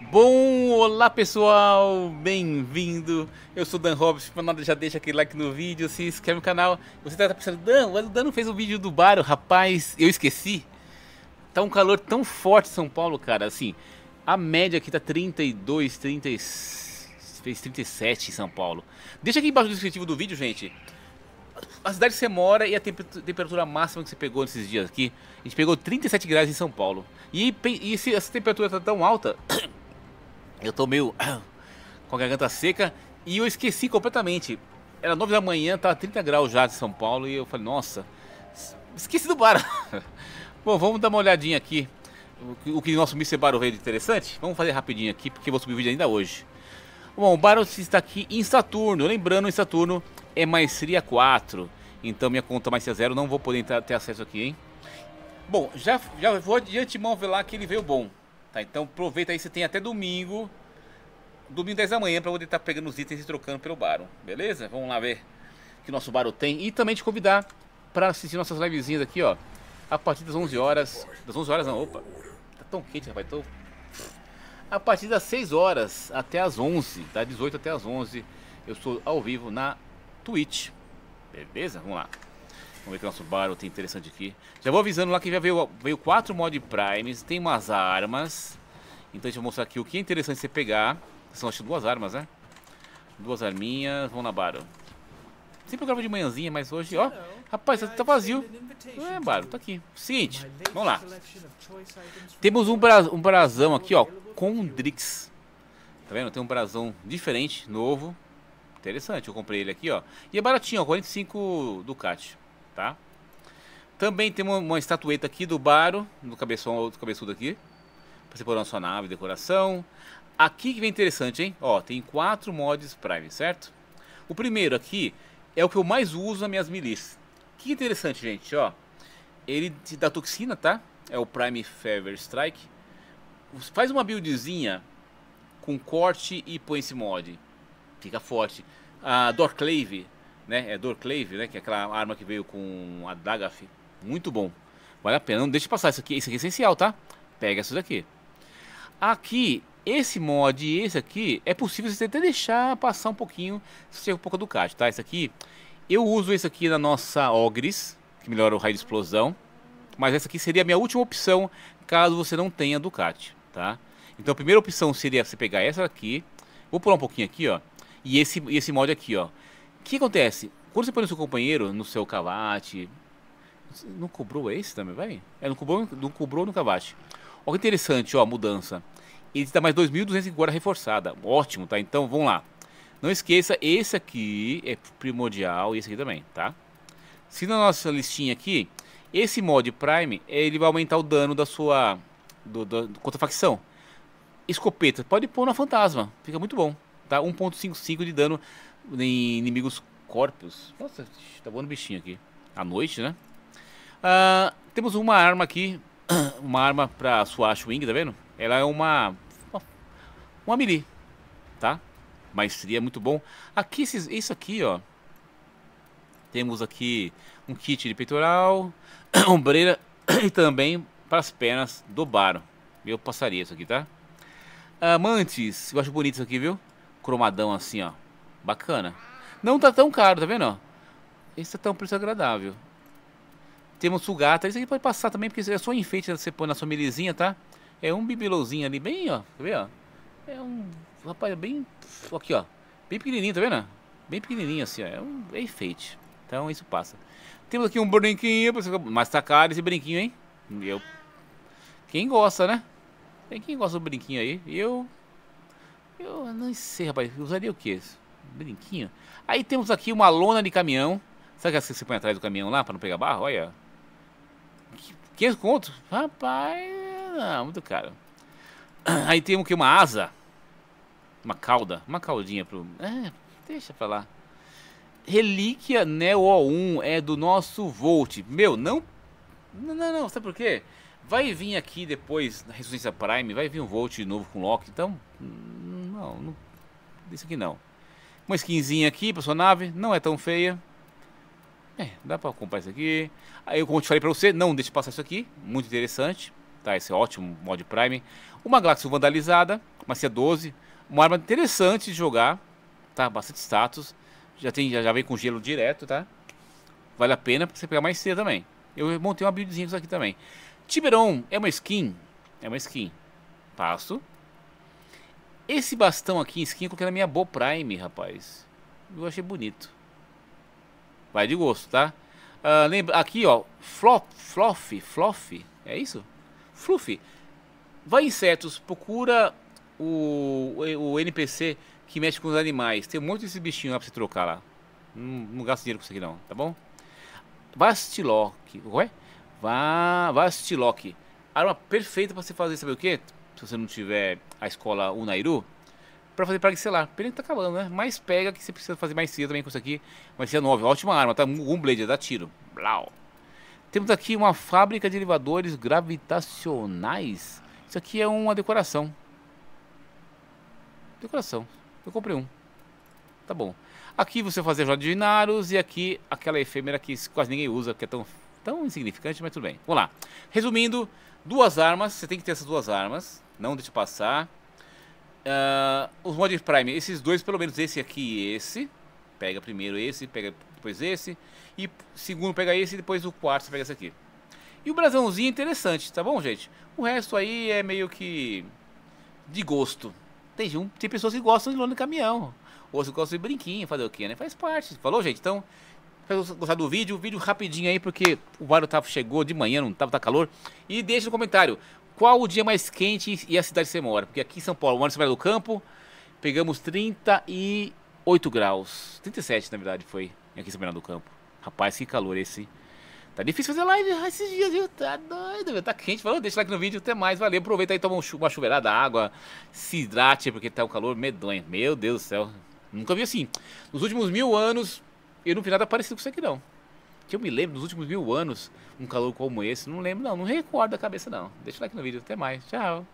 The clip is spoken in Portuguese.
Bom, olá pessoal, bem-vindo. Eu sou Dan Hobbs, por nada já deixa aquele like no vídeo, se inscreve no canal. Você tá pensando, Dan, o Dan não fez o um vídeo do bar, rapaz, eu esqueci. Tá um calor tão forte em São Paulo, cara, assim, a média aqui tá 32, 30, fez 37 em São Paulo. Deixa aqui embaixo no descritivo do vídeo, gente, a cidade que você mora e a temperatura máxima que você pegou nesses dias aqui. A gente pegou 37 graus em São Paulo. E, e se essa temperatura tá tão alta... Eu tô meio com a garganta seca e eu esqueci completamente. Era 9 da manhã, tava 30 graus já de São Paulo e eu falei, nossa, esqueci do bar. Bom, vamos dar uma olhadinha aqui. O que o nosso Mr. Baro veio de interessante? Vamos fazer rapidinho aqui, porque eu vou subir vídeo ainda hoje. Bom, o Baro está aqui em Saturno. Lembrando, em Saturno é maestria 4. Então minha conta Mais maestria 0, não vou poder ter acesso aqui, hein? Bom, já, já vou de antemão ver lá que ele veio bom. Tá, então aproveita aí, você tem até domingo domingo 10 da manhã para poder estar tá pegando os itens e trocando pelo Baron, beleza? Vamos lá ver o que nosso Baron tem e também te convidar para assistir nossas livezinhas aqui, ó, a partir das 11 horas, das 11 horas não, opa, tá tão quente, rapaz, tô... A partir das 6 horas até as 11, da 18 até as 11, eu estou ao vivo na Twitch, beleza? Vamos lá. Vamos ver o que o nosso Baron tem interessante aqui. Já vou avisando lá que já veio, veio quatro mod primes, tem umas armas... Então deixa eu mostrar aqui o que é interessante você pegar. São acho duas armas, né? Duas arminhas, vão na baro. Sempre eu gravo de manhãzinha, mas hoje, ó. Rapaz, tá vazio. É, Baro, tá aqui. Seguinte, vamos lá. Temos um, bra um brasão aqui, ó. Condrix. Tá vendo? Tem um brasão diferente, novo. Interessante, eu comprei ele aqui, ó. E é baratinho, ó, 45 Ducati, tá? Também tem uma, uma estatueta aqui do Baro, no cabeção, outro cabeçudo aqui. Pra você pôr na sua nave, decoração. Aqui que vem interessante, hein? Ó, tem quatro mods Prime, certo? O primeiro aqui é o que eu mais uso nas minhas milícias. Que interessante, gente, ó. Ele te dá toxina, tá? É o Prime Fever Strike. Faz uma buildzinha com corte e põe esse mod. Fica forte. A Dorclave, né? É Dorclave, né? Que é aquela arma que veio com a Dagaf. Muito bom. Vale a pena. Não deixe passar isso aqui. Isso aqui é essencial, tá? Pega isso daqui. Aqui esse mod esse aqui, é possível você até deixar passar um pouquinho, se você um pouco do caixa, tá? Esse aqui, eu uso esse aqui na nossa Ogres, que melhora o raio de explosão. Mas essa aqui seria a minha última opção, caso você não tenha Ducati, tá? Então a primeira opção seria você pegar essa aqui. Vou pular um pouquinho aqui, ó. E esse, e esse mod aqui, ó. O que acontece? Quando você põe no seu companheiro, no seu cavate... Não cobrou esse também, vai? É, não cobrou, não cobrou no cavate. Olha que interessante, ó, a mudança. Ele está mais 2.200 em reforçada. Ótimo, tá? Então vamos lá. Não esqueça, esse aqui é primordial e esse aqui também, tá? Se na nossa listinha aqui, esse mod Prime, ele vai aumentar o dano da sua do, do, contra facção. Escopeta, pode pôr na fantasma, fica muito bom, tá? 1.55 de dano em inimigos corpos. Nossa, tá voando bichinho aqui. À noite, né? Ah, temos uma arma aqui, uma arma pra sua Wing, tá vendo? Ela é uma, uma, mili, tá? Maestria muito bom. Aqui, esses, isso aqui, ó. Temos aqui um kit de peitoral, ombreira e também para as pernas do Baro. Eu passaria isso aqui, tá? Amantes, eu acho bonito isso aqui, viu? Cromadão assim, ó. Bacana. Não tá tão caro, tá vendo? Esse tá tão preço agradável. Temos sugata. Tá? Isso aqui pode passar também, porque é só enfeite né? você põe na sua milizinha tá? É um bibelouzinho ali, bem, ó. Tá vendo? Ó? É um rapaz bem. Aqui, ó. Bem pequenininho, tá vendo? Bem pequenininho assim, ó. É um é enfeite. Então isso passa. Temos aqui um brinquinho, mas tá caro esse brinquinho, hein? Eu. Quem gosta, né? Tem quem gosta do brinquinho aí. Eu. Eu não sei, rapaz. Usaria o que? Brinquinho. Aí temos aqui uma lona de caminhão. Sabe que você põe atrás do caminhão lá pra não pegar barro? Olha. 500 conto? Rapaz, ah, muito caro. Aí tem o que? Uma asa. Uma cauda. Uma caudinha pro. É, deixa pra lá. Relíquia Neo 1 é do nosso Volt. Meu, não. Não, não, não. Sabe por quê? Vai vir aqui depois, na Resistência Prime, vai vir um Volt de novo com Loki. Então, não, não. Isso aqui não. Uma skinzinha aqui pra sua nave. Não é tão feia. É, dá pra comprar isso aqui. Aí, como eu te falei pra você, não deixe passar isso aqui. Muito interessante tá? Esse é ótimo mod Prime. Uma galaxy vandalizada, uma C12, uma arma interessante de jogar, tá? Bastante status. Já, tem, já, já vem com gelo direto, tá? Vale a pena pra você pegar mais cedo também. Eu montei uma buildzinha com isso aqui também. Tiberon é uma skin? É uma skin. Passo. Esse bastão aqui skin eu coloquei na minha Bo Prime, rapaz. Eu achei bonito. Vai de gosto, tá? Uh, lembra, aqui, ó. Flop, flof, flof. É isso? Fluffy. Vai insetos, procura o, o NPC que mexe com os animais. Tem um monte desse bichinho lá pra você trocar lá. Não, não gasta dinheiro com isso aqui não, tá bom? Vastiloque. Ué? Va Vastiloque. Arma perfeita pra você fazer, sabe o que? Se você não tiver a escola Unairu. Pra fazer pragcelar. Pena que tá acabando, né? Mas pega que você precisa fazer mais cedo também com isso aqui. Mas cedo 9. Ótima arma, tá? Um blade, dá tiro. Blau. Temos aqui uma fábrica de elevadores gravitacionais. Isso aqui é uma decoração. Decoração. Eu comprei um. Tá bom. Aqui você fazer de jardinários e aqui aquela efêmera que quase ninguém usa, que é tão, tão insignificante, mas tudo bem. Vamos lá. Resumindo, duas armas. Você tem que ter essas duas armas. Não deixe passar. Uh, os de prime, esses dois, pelo menos esse aqui e esse. Pega primeiro esse, pega depois esse. E segundo pega esse, e depois o quarto você pega esse aqui. E o brasãozinho é interessante, tá bom, gente? O resto aí é meio que de gosto. Tem, tem pessoas que gostam de lona de caminhão. Outros gostam de brinquinho, fazer o quê, né? Faz parte. Falou, gente? Então, espero gostar do vídeo. Vídeo rapidinho aí, porque o barulho tá, chegou de manhã, não tava, tá calor. E deixa no comentário qual o dia mais quente e a cidade que você mora. Porque aqui em São Paulo, você vai do Campo, pegamos 38 graus. 37, na verdade, foi aqui em São Bernardo do Campo. Rapaz, que calor esse. Tá difícil fazer live ah, esses dias, viu? Tá doido, viu? Tá quente. Falou, deixa o like no vídeo, até mais. Valeu, aproveita aí, toma uma chuveirada, água, se hidrate, porque tá um calor medonho. Meu Deus do céu. Nunca vi assim. Nos últimos mil anos, eu não vi nada parecido com isso aqui, não. Que eu me lembro, nos últimos mil anos, um calor como esse, não lembro, não. Não recordo da cabeça, não. Deixa o like no vídeo, até mais. Tchau.